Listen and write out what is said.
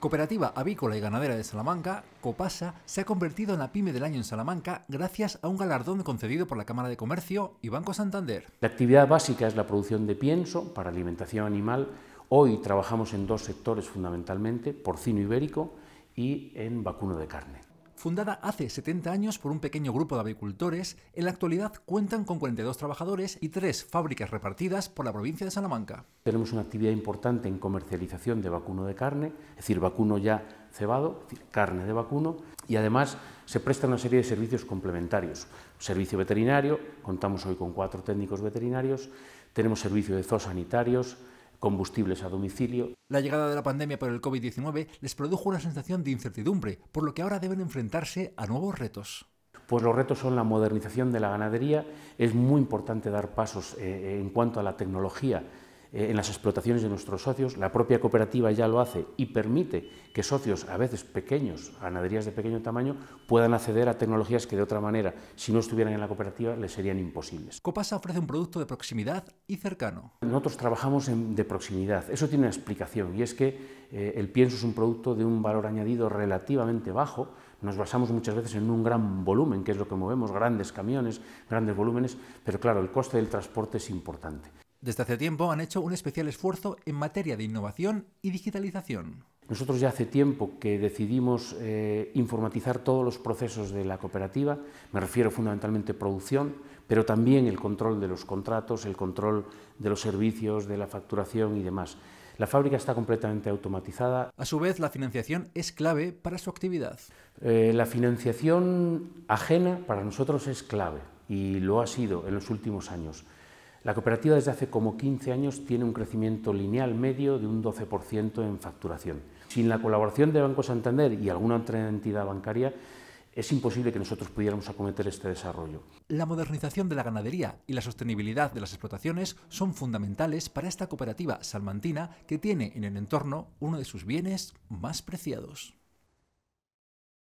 Cooperativa Avícola y Ganadera de Salamanca, Copasa, se ha convertido en la pyme del año en Salamanca gracias a un galardón concedido por la Cámara de Comercio y Banco Santander. La actividad básica es la producción de pienso para alimentación animal. Hoy trabajamos en dos sectores fundamentalmente, porcino ibérico y en vacuno de carne. Fundada hace 70 años por un pequeño grupo de agricultores, en la actualidad cuentan con 42 trabajadores y tres fábricas repartidas por la provincia de Salamanca. Tenemos una actividad importante en comercialización de vacuno de carne, es decir, vacuno ya cebado, carne de vacuno, y además se prestan una serie de servicios complementarios. Servicio veterinario, contamos hoy con cuatro técnicos veterinarios, tenemos servicio de zoosanitarios, sanitarios, combustibles a domicilio. La llegada de la pandemia por el COVID-19 les produjo una sensación de incertidumbre, por lo que ahora deben enfrentarse a nuevos retos. Pues los retos son la modernización de la ganadería, es muy importante dar pasos eh, en cuanto a la tecnología eh, en las explotaciones de nuestros socios. La propia cooperativa ya lo hace y permite que socios, a veces pequeños, ganaderías de pequeño tamaño, puedan acceder a tecnologías que de otra manera, si no estuvieran en la cooperativa, les serían imposibles. Copasa ofrece un producto de proximidad y cercano. Nosotros trabajamos de proximidad. Eso tiene una explicación y es que eh, el pienso es un producto de un valor añadido relativamente bajo nos basamos muchas veces en un gran volumen, que es lo que movemos, grandes camiones, grandes volúmenes, pero claro, el coste del transporte es importante. Desde hace tiempo han hecho un especial esfuerzo en materia de innovación y digitalización. Nosotros ya hace tiempo que decidimos eh, informatizar todos los procesos de la cooperativa, me refiero fundamentalmente a producción, pero también el control de los contratos, el control de los servicios, de la facturación y demás. La fábrica está completamente automatizada. A su vez, la financiación es clave para su actividad. Eh, la financiación ajena para nosotros es clave y lo ha sido en los últimos años. La cooperativa desde hace como 15 años tiene un crecimiento lineal medio de un 12% en facturación. Sin la colaboración de Banco Santander y alguna otra entidad bancaria, es imposible que nosotros pudiéramos acometer este desarrollo. La modernización de la ganadería y la sostenibilidad de las explotaciones son fundamentales para esta cooperativa salmantina que tiene en el entorno uno de sus bienes más preciados.